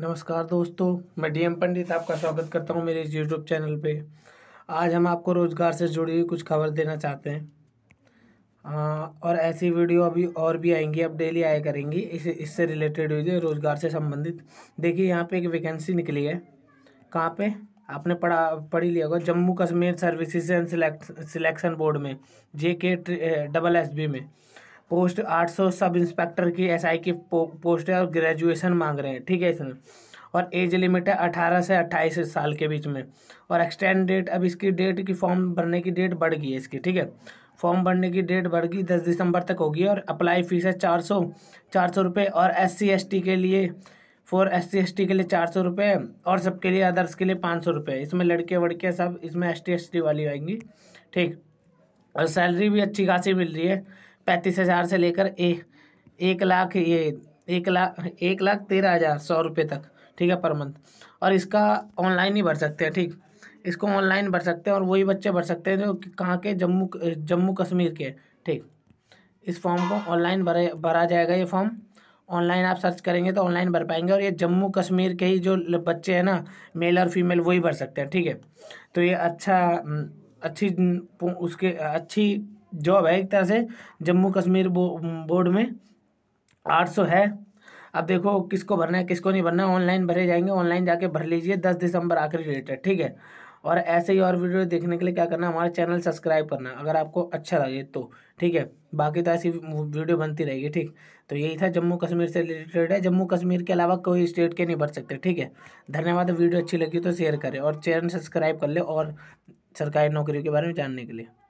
नमस्कार दोस्तों मैं डीएम पंडित आपका स्वागत करता हूं मेरे इस यूट्यूब चैनल पे आज हम आपको रोज़गार से जुड़ी हुई कुछ खबर देना चाहते हैं आ, और ऐसी वीडियो अभी और भी आएंगी अब डेली आया करेंगी इस इससे रिलेटेड हुई रोज़गार से संबंधित देखिए यहाँ पे एक वैकेंसी निकली है कहाँ पे आपने पढ़ा पढ़ी लिया होगा Jammu Kashmir services and selection board में J K double S B में पोस्ट 800 सब इंस्पेक्टर की एसआई की पोस्ट है और ग्रेजुएशन मांग रहे हैं ठीक है इसमें और एज लिमिट है अठारह से अट्ठाईस साल के बीच में और एक्सटेंड डेट अब इसकी डेट की फॉर्म भरने की डेट बढ़ गई है इसकी ठीक है फॉर्म भरने की डेट बढ़ गई दस दिसंबर तक होगी और अप्लाई फीस है चार सौ चार सौ रुपये और एस सी एस टी के लिए for S C S T के लिए चार सौ रुपये और सबके लिए अदर्स के लिए पाँच सौ रुपये इसमें लड़के वड़के सब इसमें एस टी एस टी वाली आएंगी ठीक और सैलरी भी अच्छी खासी मिल रही है पैंतीस हज़ार से लेकर ए, एक लाख ये एक लाख एक लाख तेरह हज़ार सौ रुपये तक ठीक है पर मंथ और इसका ऑनलाइन ही भर सकते हैं ठीक इसको ऑनलाइन भर सकते हैं और वही बच्चे भर सकते हैं जो कहाँ के जम्मू जम्मू कश्मीर के ठीक इस फॉर्म को ऑनलाइन भरे भरा जाएगा ये फॉर्म ऑनलाइन आप सर्च करेंगे तो ऑनलाइन भर पाएंगे और ये जम्मू कश्मीर के ही जो बच्चे हैं ना मेल और फीमेल वही भर सकते हैं ठीक है तो ये अच्छा अच्छी उसके अच्छी जॉब है एक तरह से जम्मू कश्मीर बो, बोर्ड में आठ सौ है अब देखो किसको भरना है किसको नहीं भरना है ऑनलाइन भरे जाएंगे ऑनलाइन जाके भर लीजिए दस दिसंबर आखिरी डेट है ठीक है और ऐसे ही और वीडियो देखने के लिए क्या करना हमारा चैनल सब्सक्राइब करना अगर आपको अच्छा लगे तो ठीक है बाकी तो ऐसी वीडियो बनती रहेगी ठीक तो यही था जम्मू कश्मीर से रिलेटेड है जम्मू कश्मीर के अलावा कोई स्टेट के नहीं भर सकते ठीक है धन्यवाद वीडियो अच्छी लगी तो शेयर करें और चैनल सब्सक्राइब कर ले और सरकारी नौकरियों के बारे में जानने के लिए